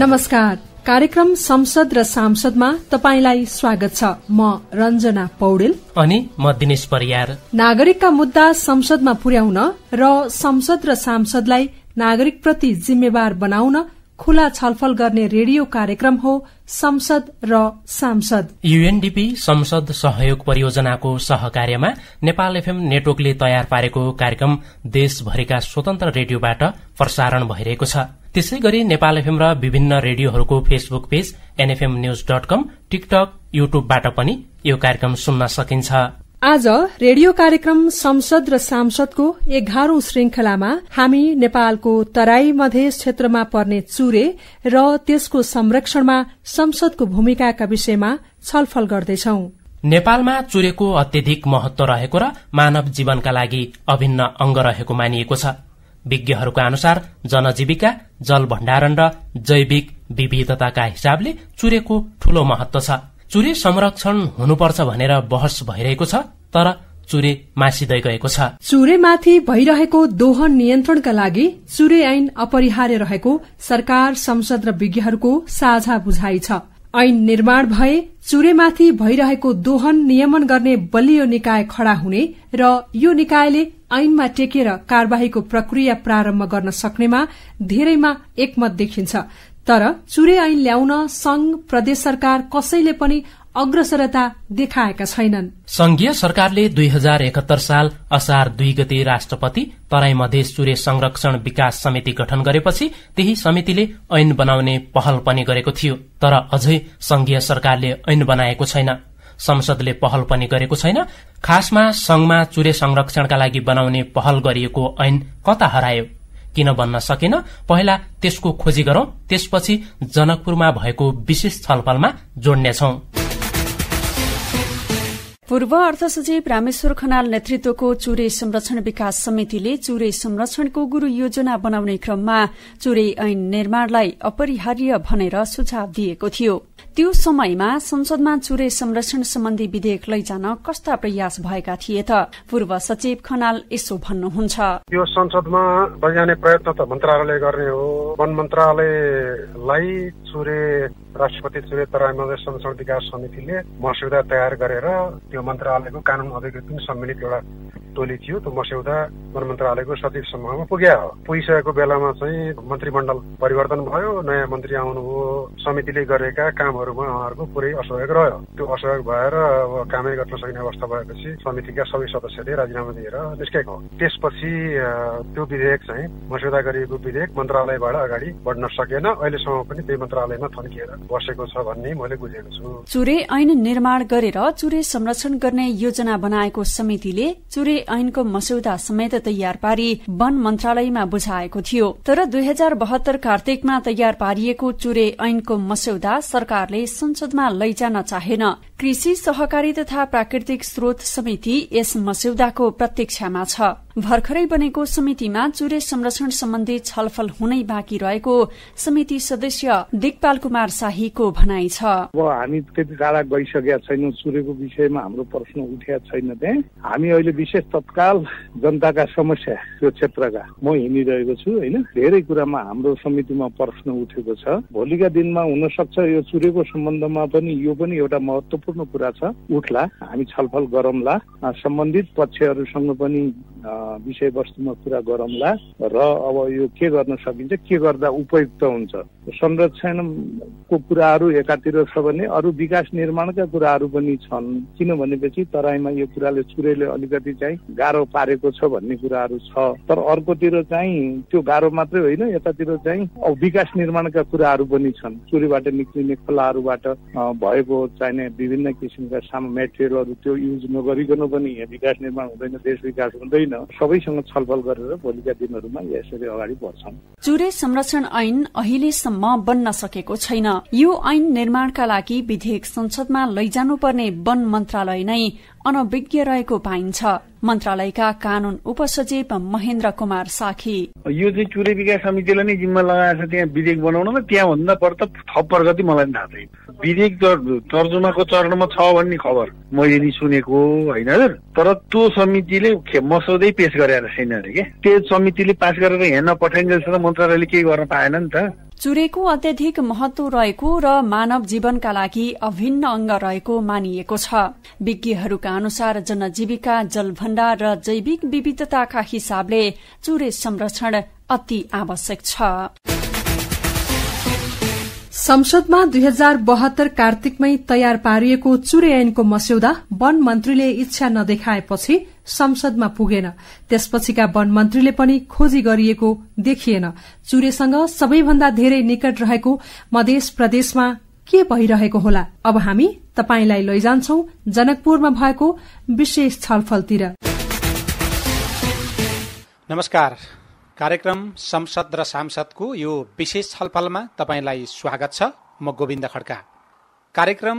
नमस्कार कार्यक्रम संसद र सांसदमा तपाईँलाई स्वागत छ म रञ्जना पौडेल अनि म दिनेश परियार नागरिकका मुद्दा संसदमा पुर्याउन र संसद र सांसदलाई नागरिकप्रति जिम्मेवार बनाउन खुला छलफल गर्ने रेडियो कार्यक्रम हो संसद र सांसद युएनडीपी संसद सहयोग परियोजनाको सहकार्यमा नेपाल एफएम नेटवर्कले तयार पारेको कार्यक्रम देशभरिका स्वतन्त्र रेडियोबाट प्रसारण भइरहेको छ त्यसै गरी नेपाल एफएम र विभिन्न रेडियोहरूको Facebook page NFM news dot com TikTok युट्युबबाट पनि यो कार्यक्रम सुन्न सकिन्छ आज रेडियो कार्यक्रम संसद र सांसदको एघारौं श्रृंखलामा हामी नेपालको तराई मधेस क्षेत्रमा पर्ने चुरे र त्यसको संरक्षणमा संसदको भूमिकाका विषयमा छलफल गर्दैछौं नेपालमा चुरेको अत्यधिक महत्व रहेको र मानव जीवनका लागि अभिन्न अंग रहेको मानिएको छ विज्ञहरूका अनुसार जनजीविका जल भण्डारण र जैविक विविधताका हिसाबले चुरेको ठूलो महत्व छ चुरे संरक्षण हुनुपर्छ भनेर बहस भइरहेको छ तर चुरे मासिँदै गएको छ चुरेमाथि भइरहेको दोहन नियन्त्रणका लागि चुरे ऐन अपरिहार्य रहेको सरकार संसद र विज्ञहरूको साझा बुझाइ छ ऐन निर्माण भए चुरेमाथि भइरहेको दोहन नियमन गर्ने बलियो निकाय खड़ा हुने र यो निकायले ऐनमा टेकेर कार्यवाहीको प्रक्रिया प्रारम्भ गर्न सक्नेमा धेरैमा एकमत देखिन्छ तर चुरे ऐन ल्याउन संघ प्रदेश सरकार कसैले पनि अग्रसरता देखाएका छैनन् संघीय सरकारले दुई हजार एकहत्तर साल असार दुई गते राष्ट्रपति तराई मधेस सूर्य संरक्षण विकास समिति गठन गरेपछि त्यही समितिले ऐन बनाउने पहल पनि गरेको थियो तर अझै संघीय सरकारले ऐन बनाएको छैन संसदले पहल पनि गरेको छैन खासमा संघमा चुरे संरक्षणका लागि बनाउने पहल गरिएको ऐन कता हरायो किन बन्न सकेन पहिला त्यसको खोजी गरौं त्यसपछि जनकपुरमा भएको विशेष छलफलमा जोड्नेछौं पूर्व अर्थ सचिव रामेश्वर खनाल नेतृत्वको चुरे संरक्षण विकास समितिले चुरे संरक्षणको गुरू योजना बनाउने क्रममा चुरे ऐन निर्माणलाई अपरिहार्य भनेर सुझाव दिएको थियो त्यो समयमा संसदमा चुरे संरक्षण सम्बन्धी विधेयक लैजान कस्ता प्रयास भएका थिए त पूर्व सचिव खनाल यसो भन्नुहुन्छ यो संसदमा लैजाने प्रयत्न त मन्त्रालयले गर्ने हो वन मन्त्रालयलाई चुरे राष्ट्रपति चुरे तराई संरक्षण विकास समितिले मस्यौदा तयार गरेर त्यो मन्त्रालयको कानून पनि सम्मिलित एउटा टोली थियो त्यो मस्यौदा वन मन्त्रालयको सचिव समूहमा पुग्या हो पुगिसकेको बेलामा चाहिँ मन्त्रीमण्डल परिवर्तन भयो नयाँ मन्त्री आउनुभयो समितिले गरेका कामहरू कार्यहरूमा उहाँहरूको पुरै असहयोग रह्यो त्यो असहयोग भएर अब कामै गर्न सकिने अवस्था भएपछि समितिका सबै सदस्यले राजीनामा दिएर निस्केको त्यसपछि त्यो विधेयक चाहिँ मस्यौदा गरिएको विधेयक मन्त्रालयबाट अगाडि बढ्न सकेन अहिलेसम्म पनि त्यही मन्त्रालयमा थन्किएर बसेको छ भन्ने मैले बुझेको छु चुरे ऐन निर्माण गरेर चुरे संरक्षण गर्ने योजना बनाएको समितिले चुरे ऐनको मस्यौदा समेत तयार पारी वन मन्त्रालयमा बुझाएको थियो तर दुई हजार बहत्तर कार्तिकमा तयार पारिएको चुरे ऐनको मस्यौदा सरकारले सरकारले संसदमा लैजान चाहेन कृषि सहकारी तथा प्राकृतिक स्रोत समिति यस मस्यौदाको प्रतीक्षामा छ भर्खरै बनेको समितिमा चुरे संरक्षण सम्बन्धी छलफल हुनै बाँकी रहेको समिति सदस्य दिगपाल कुमार शाहीको भनाइ छ अब हामी त्यति टाढा गइसकेका छैनौँ चुरेको विषयमा हाम्रो प्रश्न उठेका छैन त्यहाँ हामी अहिले विशेष तत्काल जनताका समस्या यो क्षेत्रका म हिँडिरहेको छु होइन धेरै कुरामा हाम्रो समितिमा प्रश्न उठेको छ भोलिका दिनमा हुन सक्छ यो चुरेको सम्बन्धमा पनि यो पनि एउटा महत्वपूर्ण कुरा छ उठला हामी छलफल गरौँला सम्बन्धित पक्षहरूसँग पनि विषयवस्तुमा कुरा गरौँला र अब यो के गर्न सकिन्छ के गर्दा उपयुक्त हुन्छ संरक्षणको कुराहरू एकातिर छ भने अरू विकास निर्माणका कुराहरू पनि छन् किनभनेपछि तराईमा यो कुराले चुरेले अलिकति चाहिँ गाह्रो पारेको छ भन्ने कुराहरू छ तर अर्कोतिर चाहिँ त्यो गाह्रो मात्रै होइन यतातिर चाहिँ अब विकास निर्माणका कुराहरू पनि छन् चुरीबाट निक्लिने खोलाहरूबाट भएको चाहिने विभिन्न किसिमका साम मेटेरियलहरू त्यो युज नगरिकन पनि विकास निर्माण हुँदैन देश विकास हुँदैन सबैसँग छलफल गरेर भोलिका दिनहरूमा यसरी अगाडि बढ्छौँ चुरे संरक्षण ऐन अहिलेसम्म बन्न सकेको छैन यो ऐन निर्माणका लागि विधेयक संसदमा लैजानुपर्ने वन मन्त्रालय नै अनभिज्ञ रहेको पाइन्छ मन्त्रालयका कानून उपसचिव महेन्द्र कुमार साखी यो चाहिँ चुरे विकास समितिले नै जिम्मा लगाएको छ त्यहाँ विधेयक बनाउनलाई त्यहाँभन्दा भन्दा त थप प्रगति मलाई थाहा छैन विधेयक तर्जुमाको चरणमा छ भन्ने खबर मैले नि सुनेको होइन तर त्यो समितिले मसौदै पेश गरेर छैन अरे क्या त्यो समितिले पास गरेर हेर्न पठाइन्जेलसम्म मन्त्रालयले केही गर्न पाएन नि त चुरेको अत्यधिक महत्व रहेको र मानव जीवनका लागि अभिन्न अंग रहेको मानिएको छ विज्ञहरूका अनुसार जनजीविका जलभण्डार र जैविक विविधताका हिसाबले चुरे संरक्षण अति आवश्यक छ संसदमा दुई हजार बहत्तर कार्तिकमै तयार पारिएको चुरे ऐनको मस्यौदा वन मन्त्रीले इच्छा नदेखाएपछि संसदमा पुगेन त्यसपछिका वन मन्त्रीले पनि खोजी गरिएको देखिएन चुरेसँग सबैभन्दा धेरै निकट रहेको मधेस प्रदेशमा के भइरहेको होला अब हामी तपाईंलाई लैजान्छौ जनकपुरमा भएको विशेष छलफलतिर नमस्कार कार्यक्रम संसद र सांसदको यो विशेष छलफलमा तपाईँलाई स्वागत छ म गोविन्द खड्का कार्यक्रम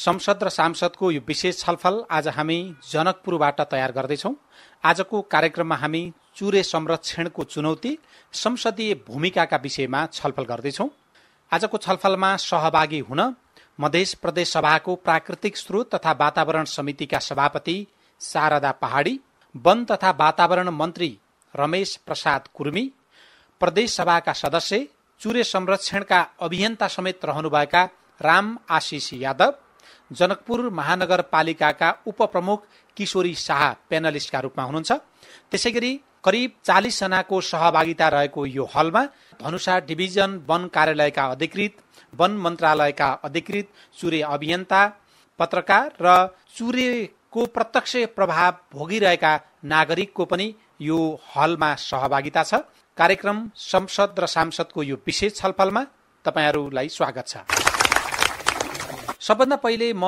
संसद र सांसदको यो विशेष छलफल आज हामी जनकपुरबाट तयार गर्दैछौँ आजको कार्यक्रममा हामी चुरे संरक्षणको चुनौती संसदीय भूमिकाका विषयमा छलफल गर्दैछौँ आजको छलफलमा सहभागी हुन मधेस प्रदेश सभाको प्राकृतिक स्रोत तथा वातावरण समितिका सभापति शारदा पहाडी वन तथा वातावरण मन्त्री रमेश प्रसाद कुर्मी प्रदेश सभाका सदस्य चुरे संरक्षणका अभियन्ता समेत रहनुभएका राम आशिष यादव जनकपुर महानगरपालिकाका उपप्रमुख किशोरी शाह प्यानलिस्टका रूपमा हुनुहुन्छ त्यसै गरी करिब चालिसजनाको सहभागिता रहेको यो हलमा धनुषा डिभिजन वन कार्यालयका अधिकृत वन मन्त्रालयका अधिकृत चुरे अभियन्ता पत्रकार र चुरेको प्रत्यक्ष प्रभाव भोगिरहेका नागरिकको पनि यो हलमा सहभागिता छ कार्यक्रम संसद र सांसदको यो विशेष छलफलमा तपाईँहरूलाई स्वागत छ सबभन्दा पहिले म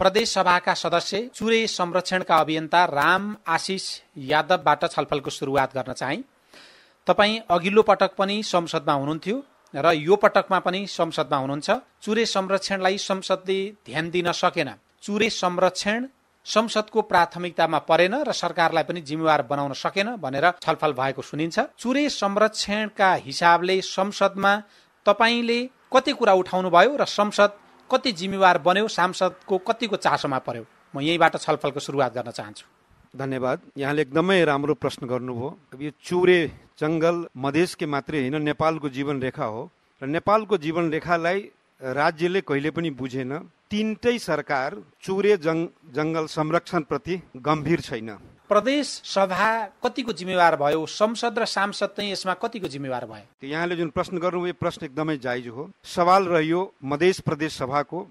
प्रदेश सभाका सदस्य चुरे संरक्षणका अभियन्ता राम आशिष यादवबाट छलफलको सुरुवात गर्न चाहे तपाईँ अघिल्लो पटक पनि संसदमा हुनुहुन्थ्यो र यो पटकमा पनि संसदमा हुनुहुन्छ चुरे संरक्षणलाई संसदले ध्यान दिन सकेन चुरे संरक्षण संसदको प्राथमिकतामा परेन र सरकारलाई पनि जिम्मेवार बनाउन सकेन भनेर छलफल भएको सुनिन्छ चुरे संरक्षणका हिसाबले संसदमा तपाईँले कति कुरा उठाउनुभयो र संसद कति जिम्मेवार बन्यो सांसदको कतिको चासोमा पर्यो म यहीँबाट छलफलको सुरुवात गर्न चाहन्छु धन्यवाद यहाँले एकदमै राम्रो प्रश्न गर्नुभयो अब यो चुरे जङ्गल मधेसकै मात्रै होइन नेपालको जीवन रेखा हो र नेपालको जीवन रेखालाई राज्यले कहिले पनि बुझेन तिनटै सरकार चुरे जङ जङ्गल संरक्षणप्रति गम्भीर छैन प्रदेश सभा कतिको जिम्मेवार भयो संसद र सांसद चाहिँ यसमा कतिको जिम्मेवार भयो यहाँले जुन प्रश्न गर्नुभयो प्रश्न एकदमै जायज हो सवाल रह्यो मधेस प्रदेश सभाको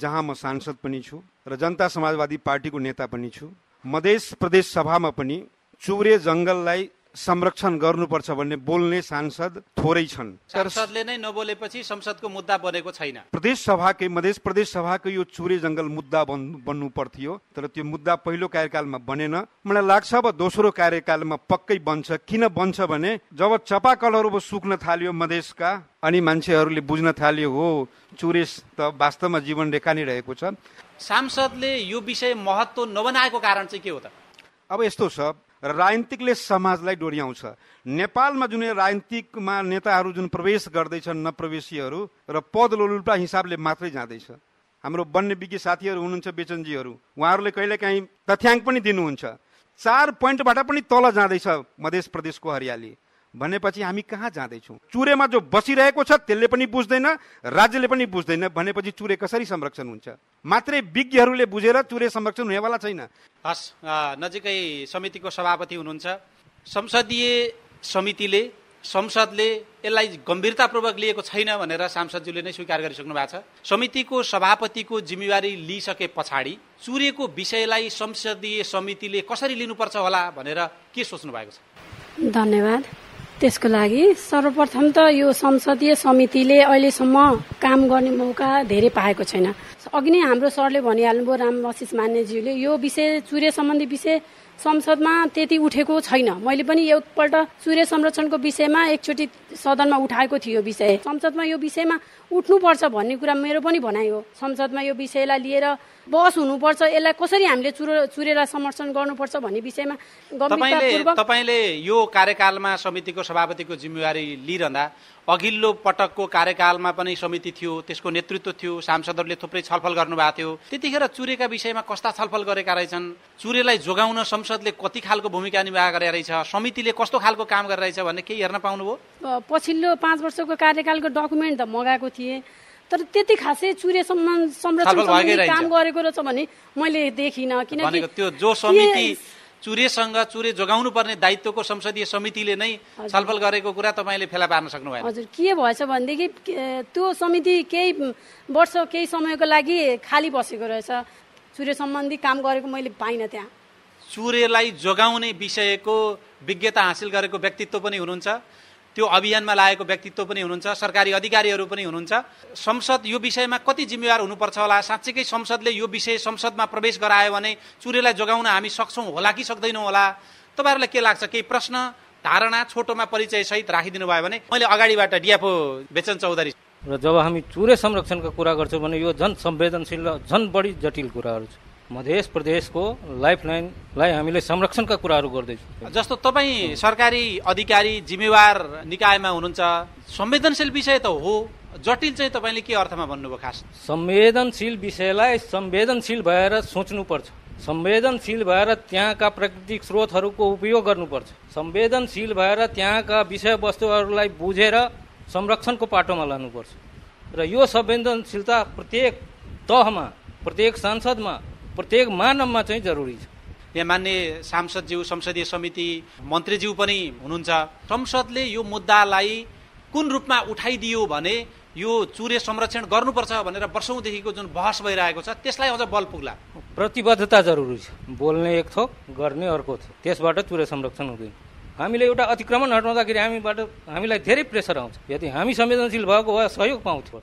जहाँ म सांसद पनि छु र जनता समाजवादी पार्टीको नेता पनि छु मधेस प्रदेश सभामा पनि चुरे जङ्गललाई संरक्षण गर्नुपर्छ भन्ने बोल्ने सांसद थोरै छन् सांसदले नै नबोलेपछि संसदको मुद्दा बनेको छैन प्रदेश सभाकै मधेस प्रदेश सभाको यो चुरे जंगल मुद्दा बन्नु पर्थ्यो तर त्यो मुद्दा पहिलो कार्यकालमा बनेन मलाई लाग्छ अब दोस्रो कार्यकालमा पक्कै बन्छ किन बन्छ भने जब चपाकलहरू सुक्न थाल्यो मधेसका अनि मान्छेहरूले बुझ्न थाल्यो हो चुरे त वास्तवमा जीवन रेखा नै रहेको छ सांसदले यो विषय महत्व नबनाएको कारण चाहिँ के हो त अब यस्तो छ र राजनीतिकले समाजलाई डोर्याउँछ नेपालमा जुन राजनीतिकमा नेताहरू जुन प्रवेश गर्दैछन् नप्रवेशीहरू र पद लोलुटा हिसाबले मात्रै जाँदैछ हाम्रो वन्य विज्ञ साथीहरू हुनुहुन्छ बेचनजीहरू उहाँहरूले कहिलेकाहीँ तथ्याङ्क पनि दिनुहुन्छ चार पोइन्टबाट पनि तल जाँदैछ मधेस प्रदेशको हरियाली भनेपछि हामी कहाँ जाँदैछौँ चुरेमा जो बसिरहेको छ त्यसले पनि बुझ्दैन राज्यले पनि बुझ्दैन भनेपछि चुरे कसरी संरक्षण हुन्छ मात्रै विज्ञहरूले बुझेर चुरे संरक्षण हुनेवाला छैन हस् नजिकै समितिको सभापति हुनुहुन्छ संसदीय समितिले संसदले यसलाई गम्भीरतापूर्वक लिएको छैन भनेर सांसदज्यूले नै स्वीकार गरिसक्नु भएको छ समितिको सभापतिको जिम्मेवारी लिइसके पछाडि चुरेको विषयलाई संसदीय समितिले कसरी लिनुपर्छ होला भनेर के सोच्नु भएको छ धन्यवाद त्यसको लागि सर्वप्रथम त यो संसदीय समितिले अहिलेसम्म काम गर्ने मौका धेरै पाएको छैन अघि नै हाम्रो सरले भनिहाल्नुभयो राम वशिष मान्यज्यूले यो विषय चुरे सम्बन्धी विषय संसदमा त्यति उठेको छैन मैले पनि एकपल्ट सूर्य संरक्षणको विषयमा एकचोटि सदनमा उठाएको थियो यो विषय संसदमा यो विषयमा उठ्नुपर्छ भन्ने कुरा मेरो पनि भनाइ हो संसदमा यो विषयलाई लिएर बहस हुनुपर्छ यसलाई कसरी हामीले चुर चुरेर समर्थन गर्नुपर्छ भन्ने विषयमा तपाईँले यो कार्यकालमा समितिको सभापतिको जिम्मेवारी लिइरहँदा अघिल्लो पटकको कार्यकालमा पनि समिति थियो त्यसको नेतृत्व थियो सांसदहरूले थुप्रै छलफल गर्नुभएको थियो त्यतिखेर चुरेका विषयमा कस्ता छलफल गरेका रहेछन् चुरेलाई जोगाउन संसदले कति खालको भूमिका निर्वाह गरेका रहेछ समितिले कस्तो खालको काम गरेर भन्ने केही हेर्न पाउनुभयो पछिल्लो पाँच वर्षको कार्यकालको डकुमेन्ट त मगाएको थिएँ तर त्यति खासै चुरेसम्म संरक्षण काम गरेको रहेछ भने मैले देखिनँ किनकि त्यो जो समिति चुरेसँग चुरे जोगाउनु पर्ने दायित्वको संसदीय समितिले नै छलफल गरेको कुरा तपाईँले फेला पार्न सक्नु हजुर के भएछ भनेदेखि त्यो समिति केही वर्ष केही समयको लागि खाली बसेको रहेछ चुरे सम्बन्धी काम गरेको मैले पाइनँ त्यहाँ चुरेलाई जोगाउने विषयको विज्ञता हासिल गरेको व्यक्तित्व पनि हुनुहुन्छ त्यो अभियानमा लागेको व्यक्तित्व पनि हुनुहुन्छ सरकारी अधिकारीहरू पनि हुनुहुन्छ संसद यो विषयमा कति जिम्मेवार हुनुपर्छ होला साँच्चीकै संसदले यो विषय संसदमा प्रवेश गरायो भने चुरेलाई जोगाउन हामी सक्छौँ होला कि सक्दैनौँ होला तपाईँहरूलाई के लाग्छ केही प्रश्न धारणा छोटोमा परिचय सहित राखिदिनु भयो भने मैले अगाडिबाट डिएफओ बेचन चौधरी र जब हामी चुरे संरक्षणको कुरा गर्छौँ भने यो झन् संवेदनशील र झन् बढी जटिल कुराहरू छ मध्य प्रदेशको लाइफ लाइनलाई हामीले संरक्षणका कुराहरू गर्दैछौँ जस्तो तपाईँ सरकारी अधिकारी जिम्मेवार निकायमा हुनुहुन्छ संवेदनशील विषय त हो जटिल चाहिँ तपाईँले के अर्थमा भन्नुभयो खास संवेदनशील विषयलाई संवेदनशील भएर सोच्नुपर्छ संवेदनशील भएर त्यहाँका प्राकृतिक स्रोतहरूको उपयोग गर्नुपर्छ संवेदनशील भएर त्यहाँका विषयवस्तुहरूलाई बुझेर संरक्षणको पाटोमा लानुपर्छ र यो संवेदनशीलता प्रत्येक तहमा प्रत्येक सांसदमा प्रत्येक मानवमा चाहिँ जरुरी छ यहाँ मान्य सांसदज्यू संसदीय समिति मन्त्रीज्यू पनि हुनुहुन्छ संसदले यो मुद्दालाई कुन रूपमा उठाइदियो भने यो चुरे संरक्षण गर्नुपर्छ भनेर वर्षौँदेखिको जुन बहस भइरहेको छ त्यसलाई अझ बल पुग्ला प्रतिबद्धता जरुरी छ बोल्ने एक थोक गर्ने अर्को थोक त्यसबाट चुरे संरक्षण हुँदैन हामीले एउटा अतिक्रमण हटाउँदाखेरि हामीबाट हामीलाई धेरै प्रेसर आउँछ यदि हामी संवेदनशील भएको भए सहयोग पाउँथ्यो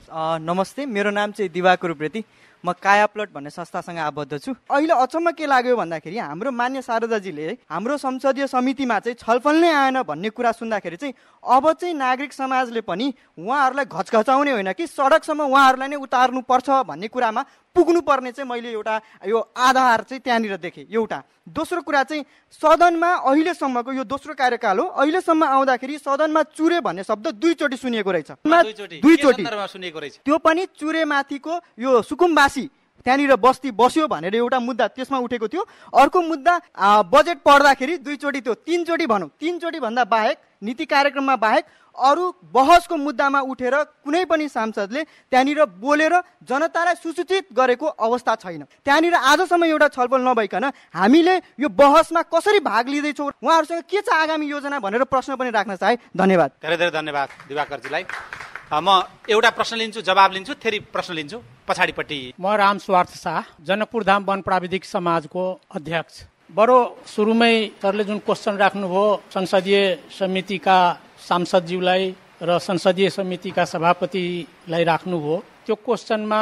नमस्ते मेरो नाम चाहिँ दिवाको प्रेती म काया प्लट भन्ने संस्थासँग आबद्ध छु अहिले अचम्म के लाग्यो भन्दाखेरि हाम्रो मान्य शारदाजीले हाम्रो संसदीय समितिमा चाहिँ छलफल नै आएन भन्ने कुरा सुन्दाखेरि चाहिँ अब चाहिँ नागरिक समाजले पनि उहाँहरूलाई घचघचाउने होइन कि सडकसम्म उहाँहरूलाई नै उतार्नुपर्छ भन्ने कुरामा पुग्नुपर्ने चाहिँ मैले एउटा यो आधार चाहिँ त्यहाँनिर देखेँ एउटा दोस्रो कुरा चाहिँ सदनमा अहिलेसम्मको यो दोस्रो कार्यकाल हो अहिलेसम्म आउँदाखेरि सदनमा चुरे भन्ने शब्द दुईचोटि सुनिएको रहेछ दुईचोटि त्यो पनि चुरेमाथिको यो सुकुम्बासी त्यहाँनिर बस्ती बस्यो भनेर एउटा मुद्दा त्यसमा उठेको थियो अर्को मुद्दा बजेट पढ्दाखेरि दुईचोटि त्यो तिनचोटि भनौँ तिनचोटि भन्दा बाहेक नीति कार्यक्रममा बाहेक अरू बहसको मुद्दामा उठेर कुनै पनि सांसदले त्यहाँनिर बोलेर जनतालाई सुसूचित गरेको अवस्था छैन त्यहाँनिर आजसम्म एउटा छलफल नभइकन हामीले यो बहसमा कसरी भाग लिँदैछौँ उहाँहरूसँग के छ आगामी योजना भनेर प्रश्न पनि राख्न चाहे धन्यवाद धेरै धेरै धन्यवाद दिवाकरजीलाई म एउटा प्रश्न लिन्छु जवाब लिन्छु फेरि प्रश्न लिन्छु पछाडिपट्टि म राम स्वार्थ शाह जनकपुर धाम वन प्राविधिक समाजको अध्यक्ष बडो सुरुमै सरले जुन क्वेसन राख्नुभयो संसदीय समितिका सांसदज्यूलाई र संसदीय समितिका सभापतिलाई राख्नुभयो त्यो क्वेसनमा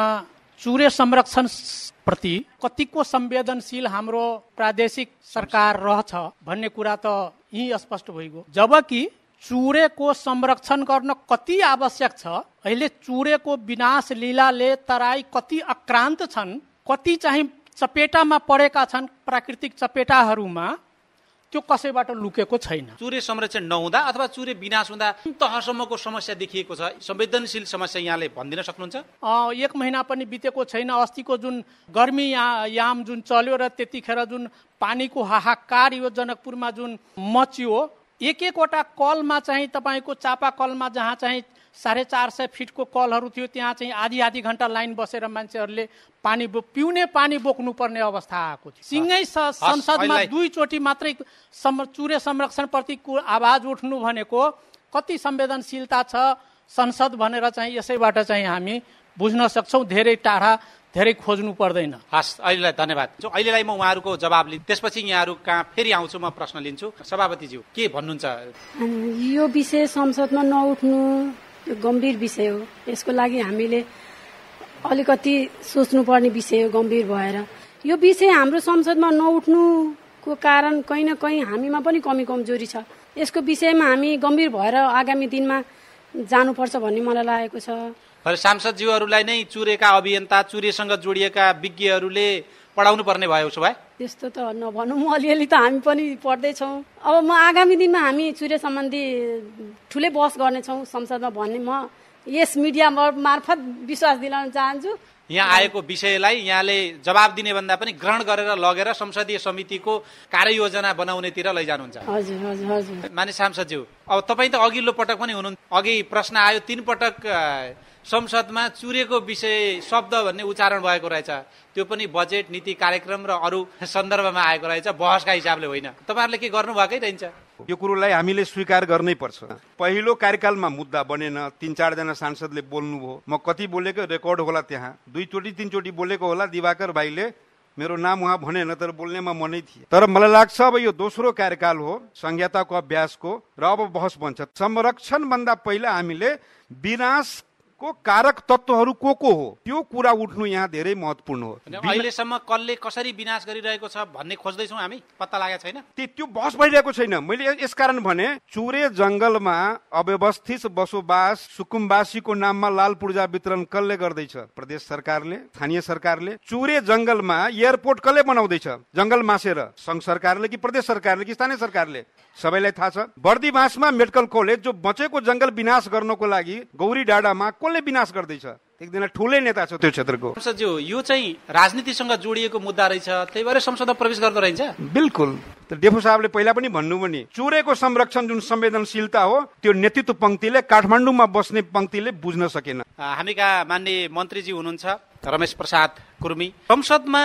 चुरे संरक्षण प्रति कतिको संवेदनशील हाम्रो प्रादेशिक सरकार रहछ भन्ने कुरा त यही स्पष्ट भइगयो जबकि चुरेको संरक्षण गर्न कति आवश्यक छ अहिले चुरेको विनाश लीलाले तराई कति आक्रान्त छन् कति चाहिँ चपेटामा परेका छन् प्राकृतिक चपेटाहरूमा त्यो कसैबाट लुकेको छैन चुरे संरक्षण नहुँदा अथवा चुरे विनाश हुँदा तहसम्मको समस्या देखिएको छ संवेदनशील समस्या यहाँले भनिदिन सक्नुहुन्छ एक महिना पनि बितेको छैन अस्तिको जुन गर्मी या, याम जुन चल्यो र त्यतिखेर जुन पानीको हाहाकार यो जनकपुरमा जुन मचियो एक एकवटा कलमा चाहिँ तपाईँको चापा कलमा जहाँ चाहिँ साढे चार सय फिटको कलहरू थियो त्यहाँ चाहिँ आधी आधी घन्टा लाइन बसेर मान्छेहरूले पानी बो पिउने पानी बोक्नु पर्ने अवस्था आएको थियो सिँगै संसदमा दुईचोटि मात्रै सम चुरे संरक्षणप्रति आवाज उठ्नु भनेको कति संवेदनशीलता छ संसद भनेर चाहिँ यसैबाट चाहिँ हामी बुझ्न सक्छौँ धेरै टाढा धेरै खोज्नु पर्दैन हस् अहिलेलाई धन्यवाद अहिलेलाई म उहाँहरूको जवाब लिन्छु त्यसपछि यहाँहरू कहाँ फेरि आउँछु म प्रश्न लिन्छु सभापतिज्यू के भन्नुहुन्छ यो विषय संसदमा नउठ्नु यो गम्भीर विषय हो यसको लागि हामीले अलिकति सोच्नुपर्ने विषय हो गम्भीर भएर यो विषय हाम्रो संसदमा नउठ्नुको कारण कहीँ न कहीँ हामीमा पनि कमी कमजोरी छ यसको विषयमा हामी गम्भीर भएर आगामी दिनमा जानुपर्छ भन्ने मलाई लागेको छ सांसदज्यूहरूलाई नै चुरेका अभियन्ता चुरेसँग जोडिएका विज्ञहरूले पढाउनु पर्ने भयो उसो भए त्यस्तो त नभनौँ अलिअलि त हामी पनि पढ्दैछौँ अब म आगामी दिनमा हामी चुरे सम्बन्धी ठुलै बहस गर्नेछौँ संसदमा भन्ने म यस मिडिया मार्फत विश्वास दिलाउन चाहन्छु यहाँ आएको विषयलाई यहाँले जवाब दिने भन्दा पनि ग्रहण गरेर लगेर संसदीय समितिको कार्ययोजना बनाउनेतिर लैजानुहुन्छ हजुर हजुर हजुर मानिस सांसदज्यू अब तपाईँ त अघिल्लो पटक पनि हुनुहुन्छ अघि प्रश्न आयो तिन पटक संसदमा चुरेको विषय शब्द भन्ने उच्चारण भएको रहेछ त्यो पनि बजेट नीति कार्यक्रम र अरू सन्दर्भमा आएको रहेछ बहसका हिसाबले होइन तपाईँहरूले के गर्नुभएकै रहन्छ यो कुरोलाई हामीले स्वीकार गर्नै पर्छ पहिलो कार्यकालमा मुद्दा बनेन तिन चारजना सांसदले बोल्नुभयो म कति बोलेको रेकर्ड होला त्यहाँ दुईचोटि तिनचोटि बोलेको होला दिवाकर भाइले मेरो नाम उहाँ भनेन तर बोल्नेमा मनै थिए तर मलाई लाग्छ अब यो दोस्रो कार्यकाल हो संहिताको अभ्यासको र अब बहस बन्छ संरक्षण भन्दा पहिला हामीले विनाश यसको कारक तत्त्वहरू को को हो त्यो कुरा उठ्नु यहाँ धेरै महत्त्वपूर्ण हो अहिलेसम्म कसले कसरी विनाश गरिरहेको छ भन्ने खोज्दैछौँ हामी पत्ता लागेको छैन त्यो बहस भइरहेको छैन मैले यसकारण भने चुरे जङ्गलमा अव्यवस्थित बसोबास सुकुम्बासीको नाममा लाल पूर्जा वितरण कसले गर्दैछ प्रदेश सरकारले स्थानीय सरकारले चुरे जङ्गलमा एयरपोर्ट कसले बनाउँदैछ जङ्गल मासेर सङ्घ सरकारले कि प्रदेश सरकारले कि स्थानीय सरकारले सबैलाई थाहा छ बर्दी बाँसमा मेडिकल कलेज जो बचेको जङ्गल विनाश गर्नको लागि गौरी डाँडामा कसले कसले विनाश गर्दैछ एकजना ठुलै नेता छ त्यो क्षेत्रको संसदज्यू यो चाहिँ राजनीतिसँग जोडिएको मुद्दा रहेछ त्यही भएर संसदमा प्रवेश गर्दो रहन्छ बिल्कुल डेफो साहबले पहिला पनि भन्नु भने चोरेको संरक्षण जुन संवेदनशीलता हो त्यो नेतृत्व पंक्तिले काठमाडौँमा बस्ने पंक्तिले बुझ्न सकेन हामी कहाँ मान्य मन्त्रीजी हुनुहुन्छ रमेश प्रसाद कुर्मी संसदमा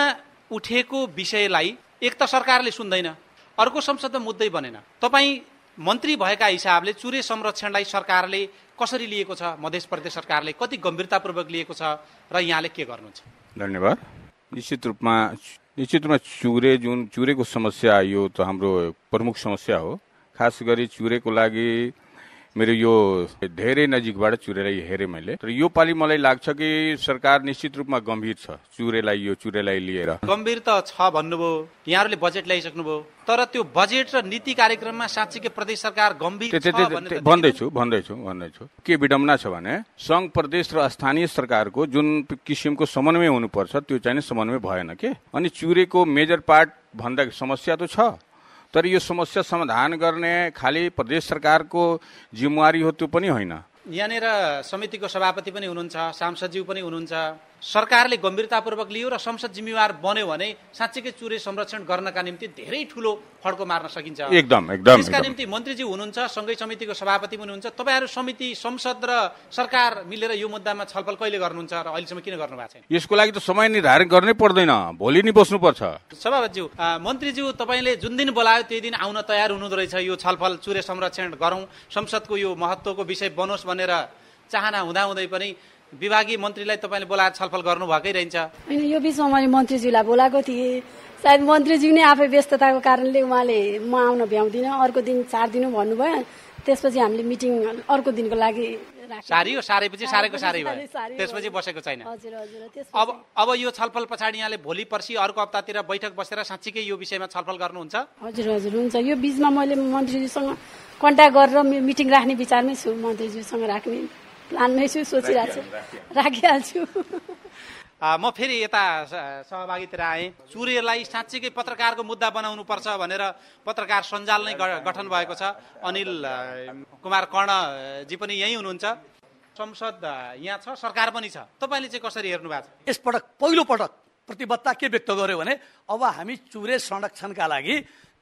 उठेको विषयलाई एक त सरकारले सुन्दैन अर्को संसदमा मुद्दै बनेन तपाईँ मन्त्री भएका हिसाबले चुरे संरक्षणलाई सरकारले कसरी लिएको छ मध्य प्रदेश सरकारले कति गम्भीरतापूर्वक लिएको छ र यहाँले के गर्नुहुन्छ धन्यवाद निश्चित रूपमा निश्चित रूपमा चुरे जुन चुरेको समस्या यो त हाम्रो प्रमुख समस्या हो खास गरी चुरेको लागि मेरो यो धेरै नजिकबाट चुरेलाई हेरेँ मैले तर यो पालि मलाई लाग्छ कि सरकार निश्चित रूपमा गम्भीर छ चुरेलाई यो चुरेलाई लिएर गम्भीर त छ भन्नुभयो यहाँहरूले बजेट ल्याइसक्नुभयो तर त्यो बजेट र नीति कार्यक्रममा साँच्चीकै प्रदेश सरकार गम्भीर भन्दैछु भन्दैछु भन्दैछु के विडम्बना छ भने संघ प्रदेश र स्थानीय सरकारको जुन किसिमको समन्वय हुनुपर्छ त्यो चाहिँ समन्वय भएन के अनि चुरेको मेजर पार्ट भन्दा समस्या त छ तर यो समस्या समाधान गर्ने खालि प्रदेश सरकारको जिम्मेवारी हो त्यो पनि होइन यहाँनिर समितिको सभापति पनि हुनुहुन्छ सांसदज्यू पनि हुनुहुन्छ सरकारले गम्भीरतापूर्वक लियो र संसद जिम्मेवार बन्यो भने साँच्चीकै चुरे संरक्षण गर्नका निम्ति धेरै ठुलो फड्को मार्न सकिन्छ एकदम एकदम त्यसका निम्ति मन्त्रीजी हुनुहुन्छ सङ्घीय समितिको सभापति पनि हुनुहुन्छ तपाईँहरू समिति संसद र सरकार मिलेर यो मुद्दामा छलफल कहिले गर्नुहुन्छ र अहिलेसम्म किन गर्नु भएको छैन यसको लागि त समय निर्धारण गर्नै पर्दैन भोलि नै बस्नुपर्छ सभापतिज्यू मन्त्रीज्यू तपाईँले जुन दिन बोलायो त्यही दिन आउन तयार हुनुहुँदो रहेछ यो छलफल चुरे संरक्षण गरौँ संसदको यो महत्त्वको विषय बनोस् भनेर चाहना हुँदाहुँदै पनि विभागीय मन्त्रीलाई तपाईँले बोलाएर छलफल गर्नुभएकै रहन्छ होइन यो बिचमा मैले मन्त्रीज्यूलाई बोलाएको थिएँ सायद मन्त्रीज्यू नै आफै व्यस्तताको कारणले उहाँले म आउन भ्याउँदिनँ अर्को दिन चार दिनु भन्नुभयो त्यसपछि हामीले मिटिङ अर्को दिनको लागि सारियो सारेपछि सारेको सारै भयो त्यसपछि बसेको छैन अब अब यो छलफल पछाडि यहाँले भोलि पर्सि अर्को हप्तातिर बैठक बसेर साँच्चीकै यो विषयमा छलफल गर्नुहुन्छ हजुर हजुर हुन्छ यो बिचमा मैले मन्त्रीज्यूसँग कन्ट्याक्ट गरेर मिटिङ राख्ने विचारमै छु मन्त्रीज्यूसँग राख्ने प्लानमै छु सोचिरहेको छु राखिहाल्छु म फेरि यता सहभागितिर आएँ चुरेलाई साँच्चीकै पत्रकारको मुद्दा बनाउनु पर्छ भनेर पत्रकार सञ्जाल नै गठन भएको छ अनिल कुमार कर्णजी पनि यहीँ हुनुहुन्छ संसद यहाँ छ सरकार पनि छ तपाईँले चाहिँ कसरी हेर्नु भएको छ यसपटक पटक प्रतिबद्धता के व्यक्त गर्यो भने अब हामी चुरे संरक्षणका लागि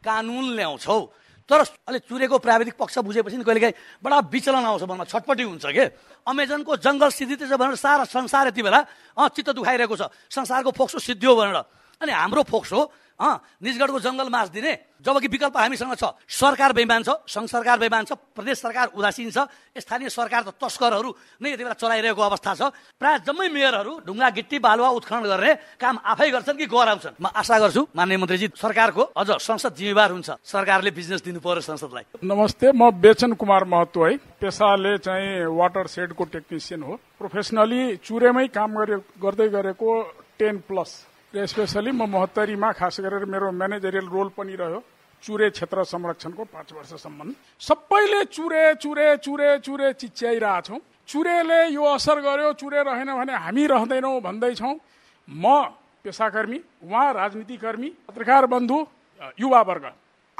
कानुन ल्याउँछौँ तर अलिक चुरेको प्राविधिक पक्ष बुझेपछि नि काहीँ बडा विचलन आउँछ मनमा छटपट्टि हुन्छ के अमेजनको जङ्गल सिद्धि छ भनेर सारा संसार यति बेला चित्त दुखाइरहेको छ संसारको फोक्सो हो भनेर अनि हाम्रो फोक्सो अँ निजगढको जङ्गल मास दिने जबकि विकल्प हामीसँग छ सरकार बेमान छ सङ्घ सरकार बेमान छ प्रदेश सरकार उदासीन छ स्थानीय सरकार त तस्करहरू नै यति बेला चलाइरहेको अवस्था छ प्रायः जम्मै मेयरहरू ढुङ्गा गिट्टी बालुवा उत्खनन गर्ने काम आफै गर्छन् कि गराउँछन् म आशा गर्छु मान्य मन्त्रीजी सरकारको अझ संसद जिम्मेवार हुन्छ सरकारले बिजनेस दिनु पर्यो संसदलाई नमस्ते म बेचन कुमार महतो है पेसाले चाहिँ वाटर सेडको टेक्निसियन हो प्रोफेसनली चुरेमै काम गर्दै गरेको टेन प्लस स्पेसली म महोत्तरीमा खास गरेर मेरो म्यानेजरियल रोल पनि रह्यो चुरे क्षेत्र संरक्षणको पाँच वर्षसम्म सबैले चुरे चुरे चुरे चुरे चिच्याइरहेछौँ चुरेले यो असर गर्यो चुरे रहेन भने हामी रहँदैनौँ भन्दैछौँ म पेसाकर्मी उहाँ राजनीतिकर्मी पत्रकार बन्धु युवावर्ग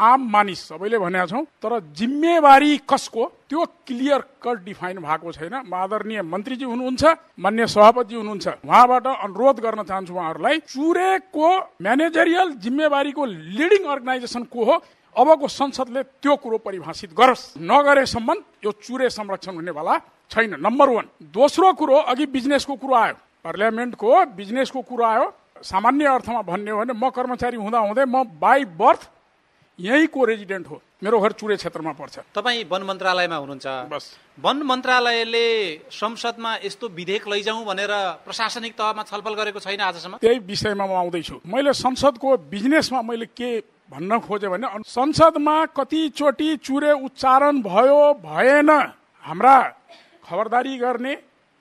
आम मानिस सबैले भनेका छौँ तर जिम्मेवारी कसको त्यो क्लियर कट डिफाइन भएको छैन आदरणीय मन्त्रीजी हुनुहुन्छ मान्य सभापति हुनुहुन्छ उहाँबाट अनुरोध गर्न चाहन्छु उहाँहरूलाई चुरेको म्यानेजरियल जिम्मेवारीको लिडिङ अर्गनाइजेसन को हो अबको संसदले त्यो कुरो परिभाषित गरोस् नगरेसम्म यो चुरे संरक्षण हुनेवाला छैन नम्बर वान दोस्रो कुरो अघि बिजनेसको कुरो आयो पार्लियामेन्टको बिजनेसको कुरो आयो सामान्य अर्थमा भन्ने हो भने म कर्मचारी हुँदा हुँदै म बाई बर्थ यहीँको रेजिडेन्ट हो मेरो घर चुरे क्षेत्रमा पर्छ तपाईँ वन मन्त्रालयमा हुनुहुन्छ वन मन्त्रालयले संसदमा यस्तो विधेयक लैजाउँ भनेर प्रशासनिक तहमा छलफल गरेको छैन आजसम्म त्यही विषयमा म आउँदैछु मैले संसदको बिजनेसमा मैले के भन्न खोजेँ भने संसदमा कतिचोटि चुरे उच्चारण भयो भएन हाम्रा खबरदारी गर्ने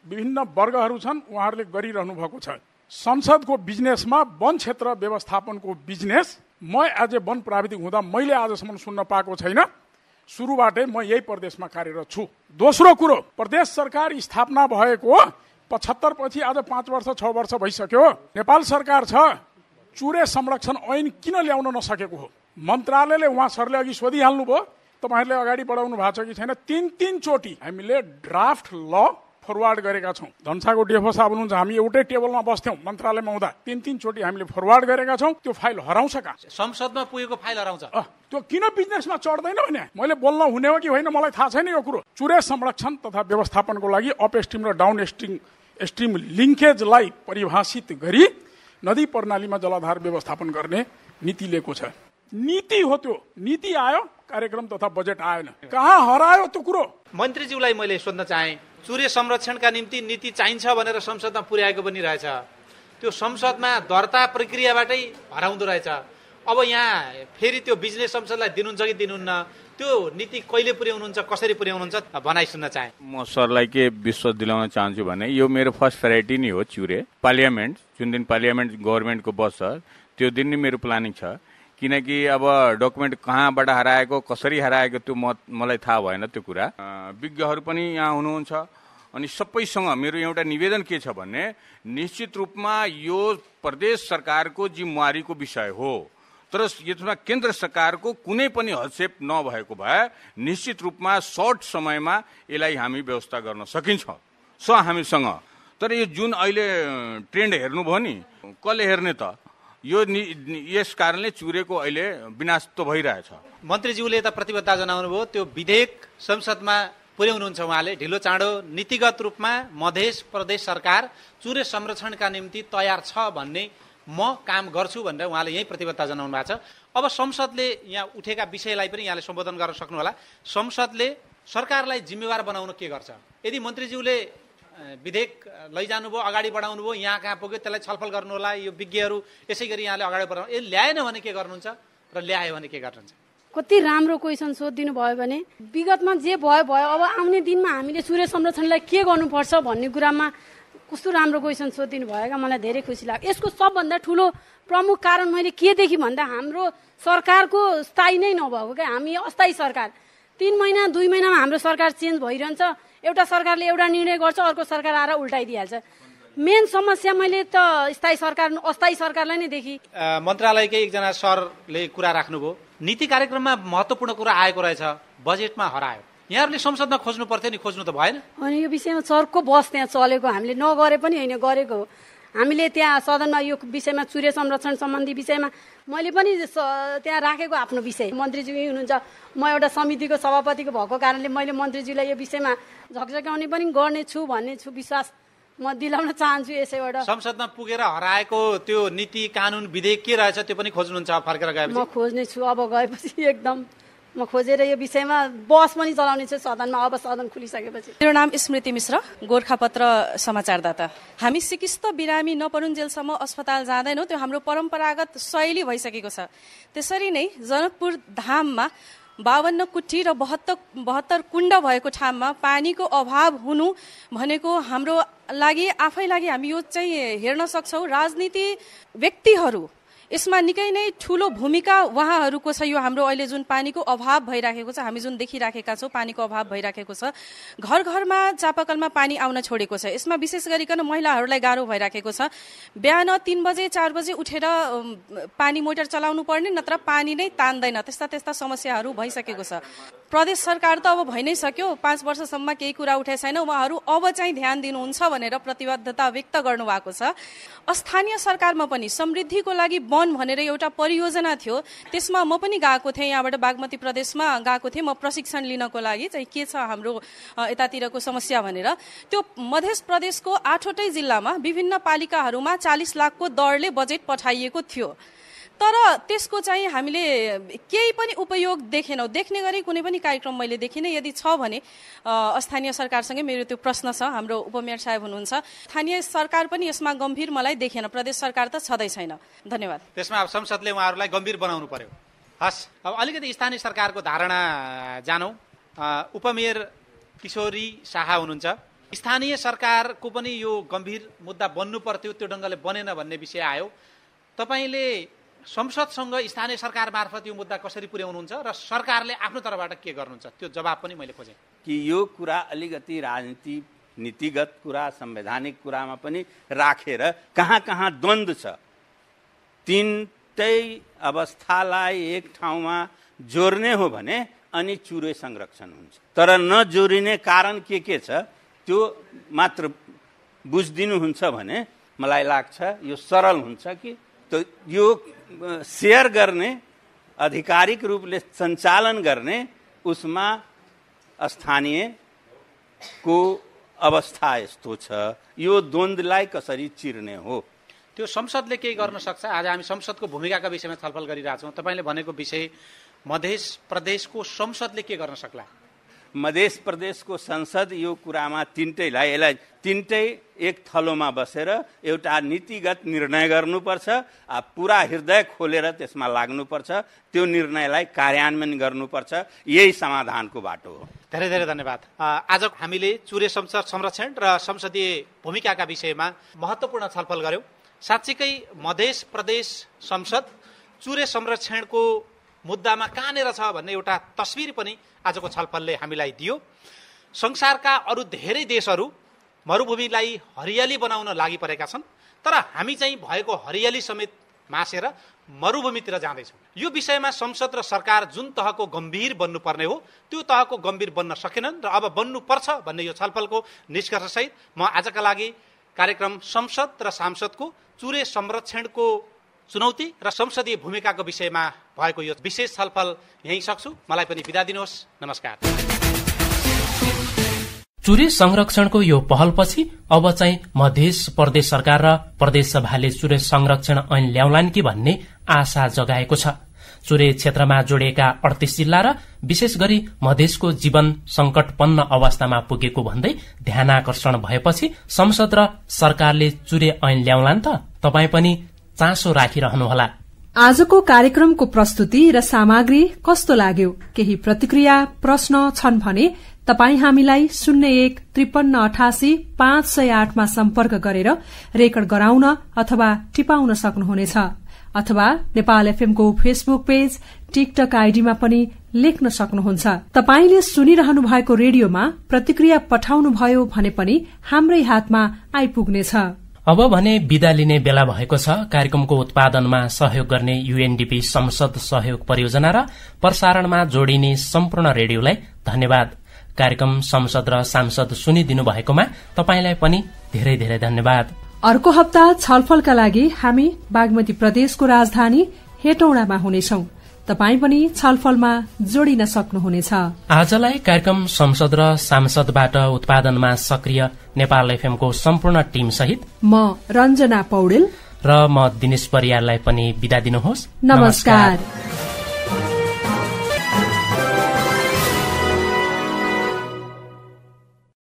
विभिन्न वर्गहरू छन् उहाँहरूले गरिरहनु भएको छ संसदको बिजनेसमा वन क्षेत्र व्यवस्थापनको बिजनेस म एज ए वन प्राविधिक हुँदा मैले आजसम्म सुन्न पाएको छैन सुरुबाटै म यही प्रदेशमा कार्यरत छु दोस्रो कुरो प्रदेश सरकार स्थापना भएको पचहत्तर पछि आज पाँच वर्ष छ वर्ष भइसक्यो नेपाल सरकार छ चुरे संरक्षण ऐन किन ल्याउन नसकेको हो मन्त्रालयले उहाँ सरले अघि सोधिहाल्नुभयो तपाईँहरूले अगाडि बढाउनु भएको छ कि छैन तिन तिनचोटि हामीले ड्राफ्ट ल फरवार्ड गरेका छौँ धनसाको डिएफओ साहब हुनुहुन्छ हामी एउटै टेबलमा बस्थ्यौँ मन्त्रालयमा हुँदा तिन तिनचोटि हामीले फरवार्ड गरेका छौँ त्यो फाइल हराउँछ कहाँ संसदमा पुगेको फाइल हराउँछ त्यो किन बिजनेसमा चढ्दैन भने मैले बोल्न हुने हो कि होइन मलाई थाहा छैन यो कुरो चुरे संरक्षण तथा व्यवस्थापनको लागि अप स्ट्रिम र डाउन स्ट्रिम स्ट्रिम लिङ्केजलाई परिभाषित गरी नदी प्रणालीमा जलाधार व्यवस्थापन गर्ने नीति लिएको छ नीति हो त्यो नीति आयो कार्यक्रम तथा बजेट आएन कहाँ हरायो त्यो कुरो मन्त्रीज्यूलाई मैले सोध्न चाहेँ सूर्य संरक्षणका निम्ति नीति चाहिन्छ भनेर संसदमा पुर्याएको पनि रहेछ त्यो संसदमा दर्ता प्रक्रियाबाटै हराउँदो रहेछ अब यहाँ फेरि त्यो बिजनेस संसदलाई दिनुहुन्छ कि दिनुहुन्न त्यो नीति कहिले पुर्याउनुहुन्छ कसरी पुर्याउनुहुन्छ भनाइ सुन्न चाहे म सरलाई के विश्वास दिलाउन चाहन्छु भने यो मेरो फर्स्ट भेराइटी नै हो चुरे पार्लियामेन्ट जुन दिन पार्लियामेन्ट गभर्मेन्टको बस छ त्यो दिन नै मेरो प्लानिङ छ किनकि अब डकुमेन्ट कहाँबाट हराएको कसरी हराएको त्यो म मलाई थाहा भएन त्यो कुरा विज्ञहरू पनि यहाँ हुनुहुन्छ अनि सबैसँग मेरो एउटा निवेदन के छ भने निश्चित रूपमा यो प्रदेश सरकारको जिम्मेवारीको विषय हो तर यसमा केन्द्र सरकारको कुनै पनि हस्तक्षेप नभएको भए निश्चित रूपमा सर्ट समयमा यसलाई हामी व्यवस्था गर्न सकिन्छ स हामीसँग तर यो जुन अहिले ट्रेन्ड हेर्नुभयो नि कसले हेर्ने त यो यस कारणले चुरेको अहिले विनाश त भइरहेछ मन्त्रीज्यूले यता प्रतिबद्धता जनाउनुभयो त्यो विधेयक संसदमा पुर्याउनुहुन्छ उहाँले ढिलो चाँडो नीतिगत रूपमा मधेस प्रदेश सरकार चुरे संरक्षणका निम्ति तयार छ भन्ने म काम गर्छु भनेर उहाँले यही प्रतिबद्धता जनाउनु भएको छ अब संसदले यहाँ उठेका विषयलाई पनि यहाँले सम्बोधन गर्न सक्नुहोला संसदले सरकारलाई जिम्मेवार बनाउन के गर्छ यदि मन्त्रीज्यूले विधेयक लैजानुभयो अगाडि बढाउनु भयो यहाँ कहाँ पुग्यो त्यसलाई छलफल गर्नुहोला यो विज्ञहरू यसै गरी यहाँले अगाडि बढाउनु ल्याएन भने के गर्नुहुन्छ र ल्यायो भने के गर्नुहुन्छ कति राम्रो क्वेसन सोधिदिनु भयो भने विगतमा जे भयो भयो अब आउने दिनमा हामीले सूर्य संरक्षणलाई के गर्नुपर्छ भन्ने कुरामा कस्तो राम्रो क्वेसन सोधिदिनु भयो क्या मलाई धेरै खुसी लाग्यो यसको सबभन्दा ठुलो प्रमुख कारण मैले के देखेँ भन्दा हाम्रो सरकारको स्थायी नै नभएको क्या हामी अस्थायी सरकार तिन महिना दुई महिनामा हाम्रो सरकार चेन्ज भइरहन्छ एउटा सरकारले एउटा निर्णय गर्छ अर्को सरकार आएर उल्टाइदिइहाल्छ मेन समस्या मैले त स्थायी सरकार अस्थायी सरकारलाई नै देखेँ मन्त्रालयकै एकजना सरले कुरा राख्नुभयो नीति कार्यक्रममा महत्त्वपूर्ण कुरा आएको रहेछ बजेटमा हरायो यहाँहरूले संसदमा खोज्नु पर्थ्यो नि खोज्नु त भएन अनि यो विषयमा सरको बस त्यहाँ चलेको हामीले नगरे पनि होइन गरेको हो हामीले त्यहाँ सदनमा यो विषयमा चुरे संरक्षण सम्बन्धी विषयमा मैले पनि त्यहाँ राखेको आफ्नो विषय मन्त्रीज्यू यहीँ हुनुहुन्छ म एउटा समितिको सभापतिको भएको कारणले मैले मन्त्रीज्यूलाई यो विषयमा झकझकाउने पनि गर्नेछु भन्ने छु विश्वास म दिलाउन चाहन्छु यसैबाट संसदमा पुगेर हराएको त्यो नीति कानुन विधेयक के रहेछ त्यो पनि खोज्नुहुन्छ फर्केर गए म खोज्ने छु अब गएपछि एकदम म खोजेर यो विषयमा बस पनि चलाउने छु सदनमा अब सदन खुलिसकेपछि मेरो नाम स्मृति मिश्र गोर्खापत्र समाचारदाता हामी सिकिस्त बिरामी नपरुन्जेलसम्म अस्पताल जाँदैनौँ त्यो हाम्रो परम्परागत शैली भइसकेको छ त्यसरी नै जनकपुर धाममा बावन्न कुटी र बहत्तर बहत्तर कुण्ड भएको ठाउँमा पानीको अभाव हुनु भनेको हाम्रो लागि आफै लागि हामी यो चाहिँ हेर्न सक्छौँ राजनीति व्यक्तिहरू यसमा निकै नै ठुलो भूमिका उहाँहरूको छ यो हाम्रो अहिले जुन पानीको अभाव भइराखेको छ हामी जुन देखिराखेका छौँ पानीको अभाव भइराखेको छ घर घरमा चापाकलमा पानी आउन छोडेको छ यसमा विशेष गरिकन महिलाहरूलाई गाह्रो भइराखेको छ बिहान तिन बजे चार बजे उठेर पानी मोटर चलाउनु पर्ने नत्र पानी नै तान्दैन त्यस्ता त्यस्ता समस्याहरू भइसकेको छ प्रदेश सरकार त अब भइ नै सक्यो पाँच वर्षसम्म केही कुरा उठाइ छैन उहाँहरू अब चाहिँ ध्यान दिनुहुन्छ भनेर प्रतिबद्धता व्यक्त गर्नुभएको छ स्थानीय सरकारमा पनि समृद्धिको लागि वन भनेर एउटा परियोजना थियो त्यसमा म पनि गएको थिएँ यहाँबाट बागमती प्रदेशमा गएको थिएँ म प्रशिक्षण लिनको लागि चाहिँ के छ हाम्रो यतातिरको समस्या भनेर त्यो मध्य प्रदेशको आठवटै जिल्लामा विभिन्न पालिकाहरूमा चालिस लाखको दरले बजेट पठाइएको थियो तर त्यसको चाहिँ हामीले केही पनि उपयोग देखेनौँ देख्ने गरी कुनै पनि कार्यक्रम मैले देखिनँ यदि छ भने स्थानीय सरकारसँगै मेरो त्यो प्रश्न छ हाम्रो उपमेयर साहेब हुनुहुन्छ स्थानीय सरकार पनि यसमा गम्भीर मलाई देखेन प्रदेश सरकार त छँदै छैन धन्यवाद त्यसमा अब संसदले उहाँहरूलाई गम्भीर बनाउनु पर्यो हस् अब अलिकति स्थानीय सरकारको धारणा जानौँ उपमेयर किशोरी शाह हुनुहुन्छ स्थानीय सरकारको पनि यो गम्भीर मुद्दा बन्नु पर्थ्यो त्यो ढङ्गले बनेन भन्ने विषय आयो तपाईँले संसदसँग स्थानीय सरकार मार्फत यो मुद्दा कसरी पुर्याउनुहुन्छ र सरकारले आफ्नो तर्फबाट के गर्नुहुन्छ त्यो जवाब पनि मैले खोजेँ कि यो कुरा अलिकति राजनीति नीतिगत कुरा संवैधानिक कुरामा पनि राखेर कहाँ कहाँ द्वन्द छ तिनटै अवस्थालाई एक ठाउँमा जोड्ने हो भने अनि चुरे संरक्षण हुन्छ तर नजोडिने कारण के के छ त्यो मात्र बुझिदिनुहुन्छ भने मलाई लाग्छ यो सरल हुन्छ कि तो यो सेयर गर्ने आधिकारिक रूपले सञ्चालन गर्ने उसमा स्थानीयको अवस्था यस्तो छ यो द्वन्द्वलाई कसरी चिर्ने हो त्यो संसदले केही गर्न सक्छ आज हामी संसदको भूमिकाको विषयमा छलफल गरिरहेछौँ तपाईँले भनेको विषय मधेस प्रदेशको संसदले के गर्न सक्ला मधेस प्रदेशको संसद यो कुरामा तिनटैलाई यसलाई तिनटै एक थलोमा बसेर एउटा नीतिगत निर्णय गर्नुपर्छ पुरा हृदय खोलेर त्यसमा लाग्नुपर्छ त्यो निर्णयलाई कार्यान्वयन गर्नुपर्छ यही समाधानको बाटो हो धेरै धेरै धन्यवाद आज हामीले चुरे संसद संरक्षण र संसदीय भूमिकाका विषयमा महत्त्वपूर्ण छलफल गऱ्यौँ साँच्चीकै मधेस प्रदेश संसद चुरे संरक्षणको मुद्दामा कहाँनिर छ भन्ने एउटा तस्विर पनि आजको छलफलले हामीलाई दियो संसारका अरू धेरै देशहरू मरुभूमिलाई हरियाली बनाउन लागि परेका छन् तर हामी चाहिँ भएको हरियाली समेत मासेर मरुभूमितिर जाँदैछौँ यो विषयमा संसद र सरकार जुन तहको गम्भीर बन्नुपर्ने हो त्यो तहको गम्भीर बन्न सकेनन् र अब बन्नुपर्छ भन्ने यो छलफलको निष्कर्षसहित म आजका लागि कार्यक्रम संसद र सांसदको चुरे संरक्षणको चुनौती र संसदीय भूमिकाको विषयमा भएको यो विशेष छलफल यहीँ सक्छु मलाई पनि बिदा दिनुहोस् नमस्कार चुरे संरक्षणको यो पहलपछि अब चाहिँ मध्य प्रदेश सरकार र प्रदेश सभाले चुरे संरक्षण ऐन ल्याउलान् कि भन्ने आशा जगाएको छ चुरे क्षेत्रमा जोडिएका अडतिस जिल्ला र विशेष गरी मधेसको जीवन संकटपन्न अवस्थामा पुगेको भन्दै ध्यानाकर्षण भएपछि संसद र सरकारले चुरे ऐन ल्याउलान् त तपाईँ पनि चासो राखिरहनुहोला आजको कार्यक्रमको प्रस्तुति र सामग्री कस्तो लाग्यो केही प्रतिक्रिया प्रश्न छन् भने तपाई हामीलाई शून्य एक त्रिपन्न अठासी पाँच सय आठमा सम्पर्क गरेर रेकर्ड गराउन अथवा टिपाउन सक्नुहुनेछ अथवा नेपाल एफएमको फेसबुक पेज टिकटक आईडीमा पनि लेख्न सक्नुहुन्छ तपाईले सुनिरहनु भएको रेडियोमा प्रतिक्रिया पठाउनुभयो भने पनि हाम्रै हातमा आइपुग्नेछ अब भने विदा लिने बेला भएको छ कार्यक्रमको उत्पादनमा सहयोग गर्ने यूएनडीपी संसद सहयोग परियोजना र प्रसारणमा जोडिने सम्पूर्ण रेडियोलाई धन्यवाद कार्यक्रम संसद र सांसद सुनिदिनु भएकोमा तपाईँलाई पनि धेरै धेरै धन्यवाद अर्को हप्ता छलफलका लागि हामी बागमती प्रदेशको राजधानी हेटौडामा हुनेछौं तपाई पनि छलफलमा जोडिन सक्नुहुनेछ आजलाई कार्यक्रम संसद र सांसदबाट उत्पादनमा सक्रिय नेपाल एफएमको सम्पूर्ण टिम सहित म रञ्जना पौडेल र म दिनेश परियारलाई पनि बिदा दिनुहोस् नमस्कार, नमस्कार।